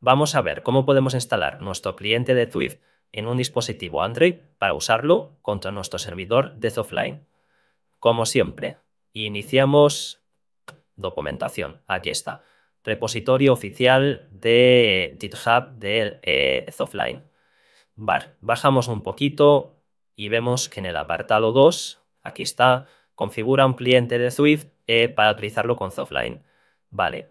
Vamos a ver cómo podemos instalar nuestro cliente de Zwift en un dispositivo Android para usarlo contra nuestro servidor de offline. Como siempre, iniciamos documentación. Aquí está. Repositorio oficial de GitHub de eh, Zoffline. bajamos un poquito y vemos que en el apartado 2, aquí está, configura un cliente de Swift eh, para utilizarlo con Softline. Vale,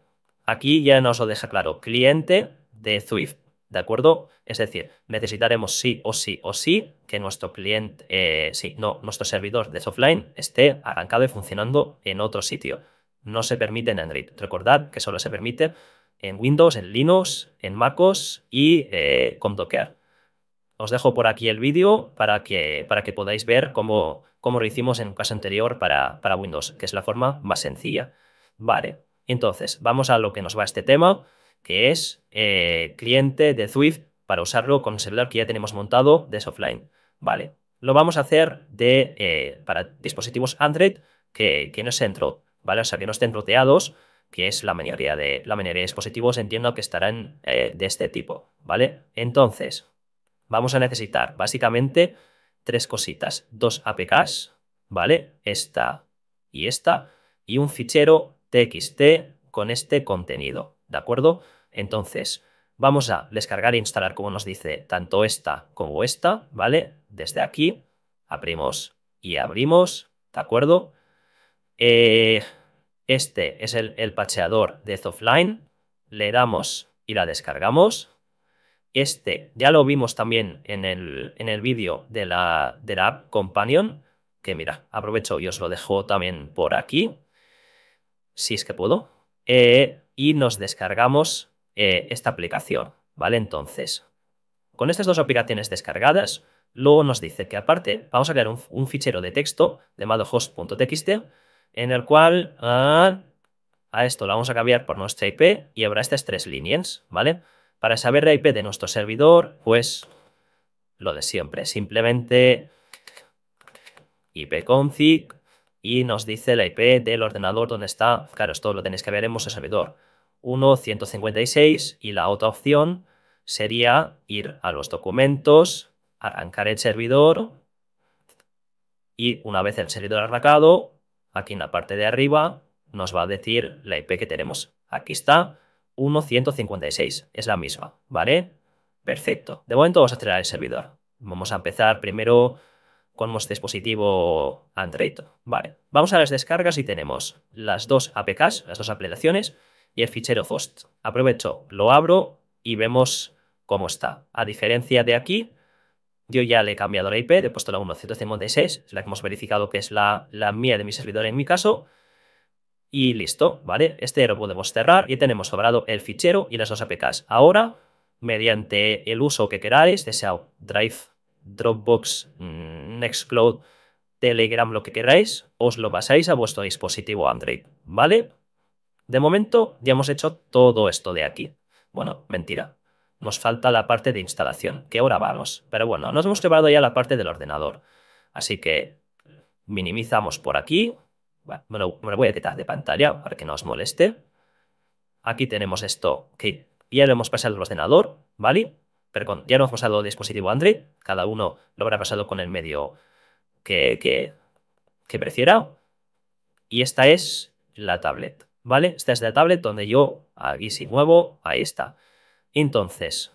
Aquí ya nos lo deja claro, cliente de Swift, ¿de acuerdo? Es decir, necesitaremos sí o sí o sí que nuestro cliente, eh, sí, no, nuestro servidor de Softline esté arrancado y funcionando en otro sitio. No se permite en Android. Recordad que solo se permite en Windows, en Linux, en MacOS y eh, con Docker. Os dejo por aquí el vídeo para que, para que podáis ver cómo, lo hicimos en un caso anterior para, para Windows, que es la forma más sencilla. Vale. Entonces, vamos a lo que nos va este tema, que es eh, cliente de Zwift para usarlo con el celular que ya tenemos montado de offline. Vale, lo vamos a hacer de, eh, para dispositivos Android que, que no estén ¿vale? O sea, que no estén roteados, que es la mayoría de, la mayoría de dispositivos, entiendo que estarán eh, de este tipo, ¿vale? Entonces, vamos a necesitar básicamente tres cositas, dos APKs, ¿vale? Esta y esta, y un fichero txt con este contenido, ¿de acuerdo? Entonces, vamos a descargar e instalar, como nos dice, tanto esta como esta, ¿vale? Desde aquí, abrimos y abrimos, ¿de acuerdo? Eh, este es el, el pacheador de offline. le damos y la descargamos. Este ya lo vimos también en el, vídeo de la, de la app Companion, que mira, aprovecho y os lo dejo también por aquí, si es que puedo, eh, y nos descargamos eh, esta aplicación, ¿vale? Entonces, con estas dos aplicaciones descargadas, luego nos dice que aparte vamos a crear un, fichero de texto llamado host.txt, en el cual ah, a esto lo vamos a cambiar por nuestra IP y habrá estas tres líneas, ¿vale? Para saber la IP de nuestro servidor, pues lo de siempre, simplemente ipconfig y nos dice la IP del ordenador donde está. Claro, esto lo tenéis que ver en vuestro servidor. 1.156, y la otra opción sería ir a los documentos, arrancar el servidor y una vez el servidor arrancado, aquí en la parte de arriba nos va a decir la IP que tenemos. Aquí está 1156, es la misma, ¿vale? Perfecto. De momento vamos a cerrar el servidor. Vamos a empezar primero con nuestro dispositivo Android. Vale, vamos a las descargas y tenemos las dos APKs, las dos aplicaciones y el fichero FOST. Aprovecho, lo abro y vemos cómo está. A diferencia de aquí, yo ya le he cambiado la IP, le he puesto la 1156, es la que hemos verificado que es la, la mía de mi servidor en mi caso. Y listo, ¿vale? Este lo podemos cerrar y tenemos sobrado el fichero y las dos APKs. Ahora, mediante el uso que queráis, sea Drive, Dropbox, mm, Nextcloud, Telegram, lo que queráis, os lo pasáis a vuestro dispositivo Android, ¿vale? De momento ya hemos hecho todo esto de aquí. Bueno, mentira. Nos falta la parte de instalación, que ahora vamos. Pero bueno, nos hemos llevado ya la parte del ordenador. Así que minimizamos por aquí. Bueno, me voy a quitar de pantalla para que no os moleste. Aquí tenemos esto que ya lo hemos pasado al ordenador, ¿vale? Perdón, ya no hemos pasado dispositivo Android, cada uno lo habrá pasado con el medio que, que prefiera. Y esta es la tablet, ¿vale? Esta es la tablet donde yo, aquí si muevo, ahí está. Entonces,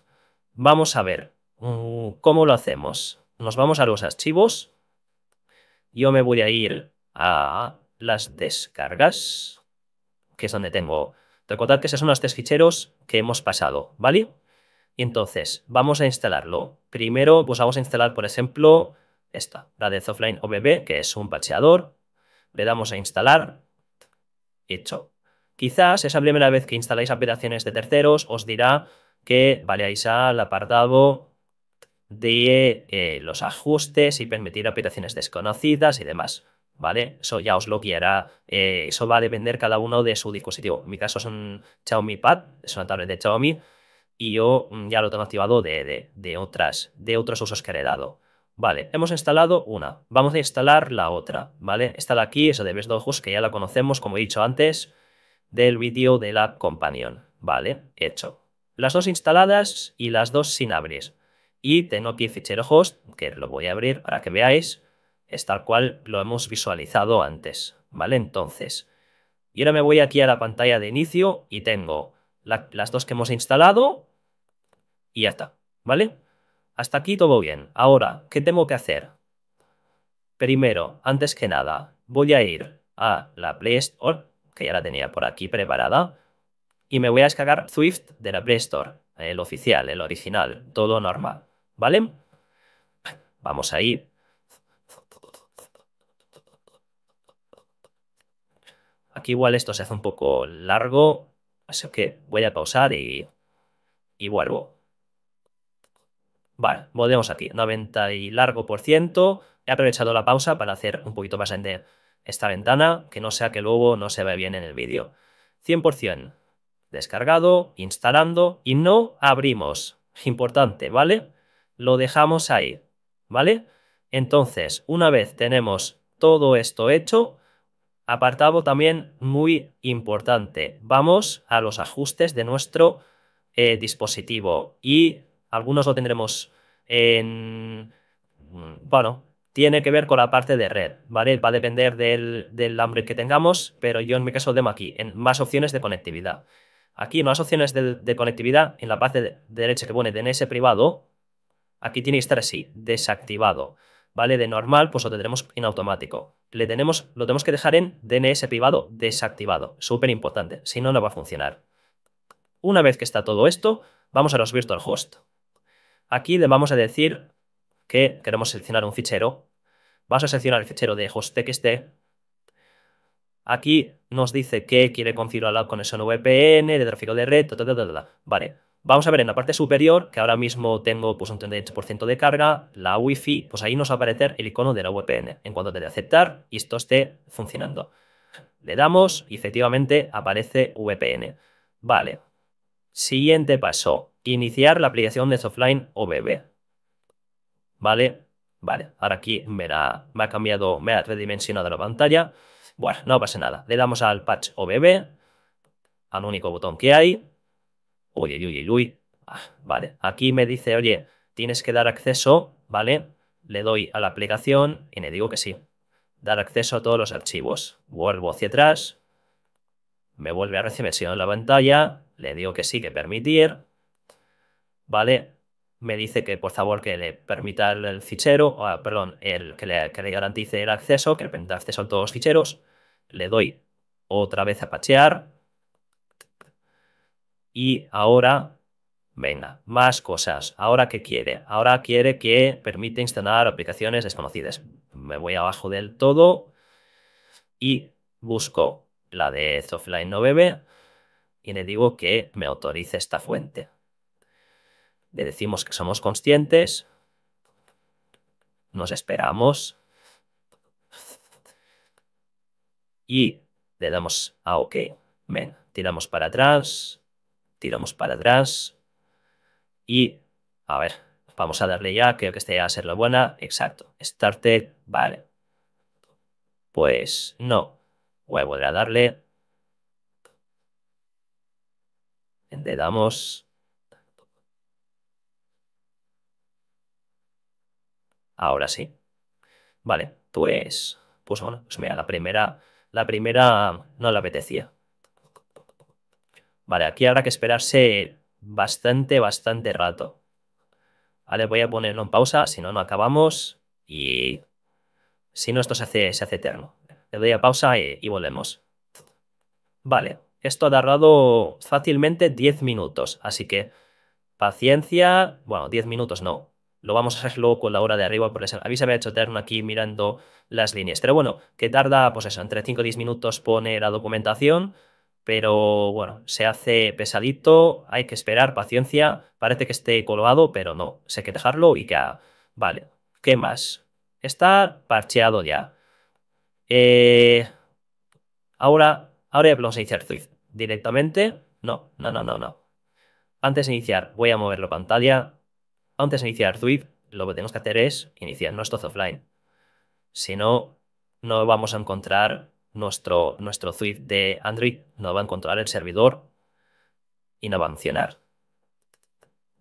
vamos a ver mm, cómo lo hacemos. Nos vamos a los archivos. Yo me voy a ir a las descargas, que es donde tengo. Recordad que esos son los tres ficheros que hemos pasado, ¿vale? Y entonces, vamos a instalarlo. Primero, pues vamos a instalar, por ejemplo, esta, la de Offline OBB, que es un parcheador. Le damos a instalar. Hecho. Quizás esa primera vez que instaláis aplicaciones de terceros os dirá que vayáis al apartado de eh, los ajustes y permitir aplicaciones desconocidas y demás. ¿Vale? Eso ya os lo guiará. Eh, eso va a depender cada uno de su dispositivo. En mi caso es un Xiaomi Pad, es una tablet de Xiaomi y yo mm, ya lo tengo activado de, de, de, otras, de otros usos que he heredado. Vale, hemos instalado una, vamos a instalar la otra, ¿vale? Esta de aquí esa de Best ojos que ya la conocemos, como he dicho antes, del vídeo de la Companion, ¿vale? Hecho. Las dos instaladas y las dos sin abrir. Y tengo aquí el fichero host, que lo voy a abrir para que veáis, es tal cual lo hemos visualizado antes, ¿vale? Entonces, y ahora me voy aquí a la pantalla de inicio y tengo las dos que hemos instalado y ya está, ¿vale? Hasta aquí todo bien. Ahora, ¿qué tengo que hacer? Primero, antes que nada, voy a ir a la Play Store, oh, que ya la tenía por aquí preparada, y me voy a descargar Swift de la Play Store, el oficial, el original, todo normal, ¿vale? Vamos a ir. Aquí igual esto se hace un poco largo, Así que voy a pausar y, vuelvo. Vale, volvemos aquí. 90 y largo por ciento. He aprovechado la pausa para hacer un poquito más de esta ventana, que no sea que luego no se ve bien en el vídeo. 100% descargado, instalando y no abrimos. Importante, ¿vale? Lo dejamos ahí, ¿vale? Entonces, una vez tenemos todo esto hecho, apartado también muy importante. Vamos a los ajustes de nuestro eh, dispositivo y algunos lo tendremos en... Bueno, tiene que ver con la parte de red, ¿vale? Va a depender del, del hambre que tengamos, pero yo en mi caso demo aquí, en más opciones de conectividad. Aquí en más opciones de, conectividad, en la parte derecha que pone DNS privado, aquí tiene que estar así, desactivado. ¿vale? De normal, pues lo tendremos en automático. Le tenemos, lo tenemos que dejar en DNS privado desactivado. Súper importante, si no, no va a funcionar. Una vez que está todo esto, vamos a los virtual host. Aquí le vamos a decir que queremos seleccionar un fichero. Vas a seleccionar el fichero de que esté. Aquí nos dice que quiere configurar la conexión VPN, de tráfico de red, ta, Vale Vamos a ver en la parte superior, que ahora mismo tengo pues un 38% de carga, la Wi-Fi, pues ahí nos va a aparecer el icono de la VPN. En cuanto te de aceptar y esto esté funcionando. Le damos y efectivamente aparece VPN. Vale. Siguiente paso, iniciar la aplicación de Offline OBB. Vale, vale. Ahora aquí me, me ha cambiado, me ha redimensionado la pantalla. Bueno, no pasa nada. Le damos al patch OBB, al único botón que hay, Oye, uy, uy, ah, vale, aquí me dice, oye, tienes que dar acceso, ¿vale? Le doy a la aplicación y le digo que sí. Dar acceso a todos los archivos. Vuelvo hacia atrás. Me vuelve a en la pantalla. Le digo que sí, que permitir. ¿Vale? Me dice que por favor que le permita el fichero, ah, perdón, el, que, le, que le garantice el acceso, que le permita acceso a todos los ficheros. Le doy otra vez a pachear y ahora, venga, más cosas. Ahora qué quiere. Ahora quiere que permite instalar aplicaciones desconocidas. Me voy abajo del todo y busco la de Zofline no b y le digo que me autorice esta fuente. Le decimos que somos conscientes, nos esperamos y le damos a OK. Venga, tiramos para atrás, tiramos para atrás y, a ver, vamos a darle ya, creo que esta ya va a ser la buena, exacto, started, vale. Pues no, voy a volver a darle. damos Ahora sí. Vale, pues, pues bueno, pues mira, la primera, la primera no la apetecía. Vale, aquí habrá que esperarse bastante, bastante rato. Vale, voy a ponerlo en pausa, si no, no acabamos. Y si no, esto se hace, se hace eterno. Le doy a pausa y, volvemos. Vale, esto ha tardado fácilmente 10 minutos, así que paciencia, bueno, 10 minutos no. Lo vamos a hacer luego con la hora de arriba, por a mí se hecho eterno aquí mirando las líneas. Pero bueno, que tarda, pues eso, entre 5 y 10 minutos pone la documentación pero bueno, se hace pesadito, hay que esperar, paciencia, parece que esté colgado, pero no, sé que dejarlo y que, vale, ¿qué más? Está parcheado ya. Eh, ahora, ahora vamos iniciar Swift directamente, no, no, no, no, no. Antes de iniciar, voy a mover la pantalla, antes de iniciar Swift, lo que tenemos que hacer es iniciar nuestro offline. Si no, no vamos a encontrar nuestro, nuestro Swift de Android no va a encontrar el servidor y no va a funcionar.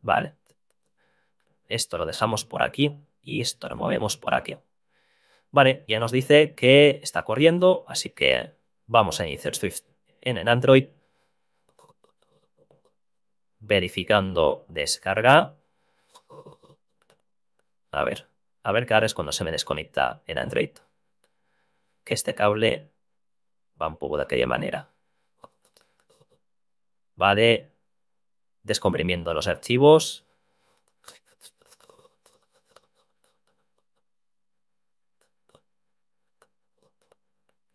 Vale. Esto lo dejamos por aquí y esto lo movemos por aquí. Vale, ya nos dice que está corriendo, así que vamos a iniciar Swift en el Android. Verificando descarga. A ver, a ver qué ahora es cuando se me desconecta el Android. Que este cable va un poco de aquella manera. de descomprimiendo los archivos.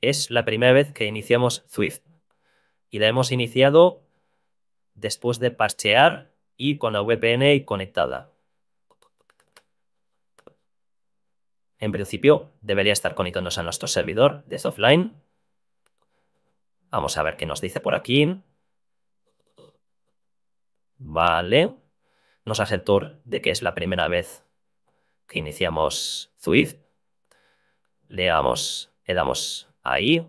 Es la primera vez que iniciamos Swift y la hemos iniciado después de parchear y con la VPN conectada. En principio, debería estar conectándose a nuestro servidor de offline Vamos a ver qué nos dice por aquí. Vale. Nos hace el tour de que es la primera vez que iniciamos Swift. Le damos, le damos ahí.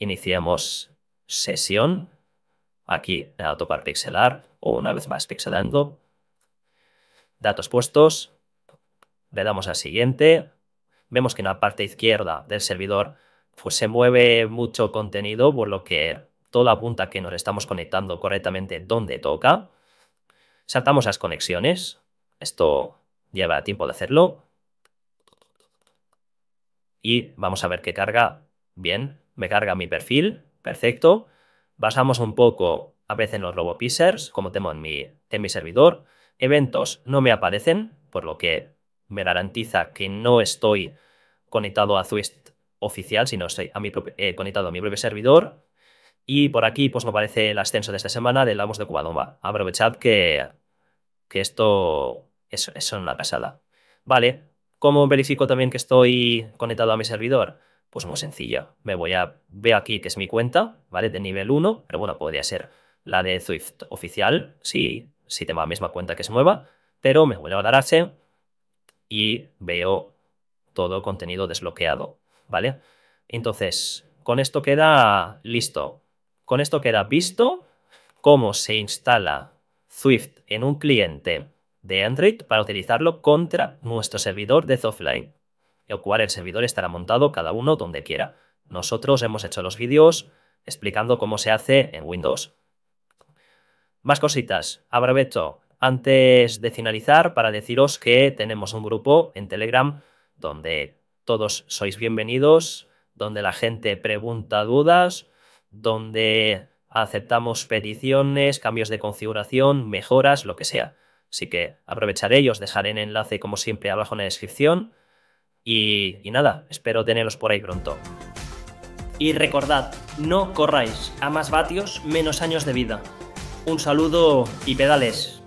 Iniciamos sesión. Aquí le auto para pixelar. O una vez más pixelando. Datos puestos. Le damos al siguiente. Vemos que en la parte izquierda del servidor pues se mueve mucho contenido, por lo que todo apunta que nos estamos conectando correctamente donde toca. Saltamos las conexiones. Esto lleva tiempo de hacerlo. Y vamos a ver qué carga. Bien, me carga mi perfil. Perfecto. Basamos un poco, a veces, en los Robopissers, como tengo en mi, en mi servidor. Eventos no me aparecen, por lo que me garantiza que no estoy conectado a Twist oficial, sino no a eh, conectado a mi propio servidor. Y por aquí pues me parece el ascenso de esta semana del Amos de Cubadonga. Aprovechad que, que esto es, una pasada. Vale, ¿cómo verifico también que estoy conectado a mi servidor? Pues muy sencilla Me voy a. ver aquí que es mi cuenta, ¿vale? De nivel 1, pero bueno, podría ser la de Swift oficial, si, si tengo la misma cuenta que se mueva. pero me voy a dar H y veo todo contenido desbloqueado. ¿vale? Entonces, con esto queda listo. Con esto queda visto cómo se instala Swift en un cliente de Android para utilizarlo contra nuestro servidor de Zoffline, el cual el servidor estará montado cada uno donde quiera. Nosotros hemos hecho los vídeos explicando cómo se hace en Windows. Más cositas. Aprovecho antes de finalizar para deciros que tenemos un grupo en Telegram donde todos sois bienvenidos, donde la gente pregunta dudas, donde aceptamos peticiones, cambios de configuración, mejoras, lo que sea. Así que aprovecharé y os dejaré el enlace como siempre abajo en la descripción. Y, y nada, espero tenerlos por ahí pronto. Y recordad, no corráis, a más vatios, menos años de vida. Un saludo y pedales.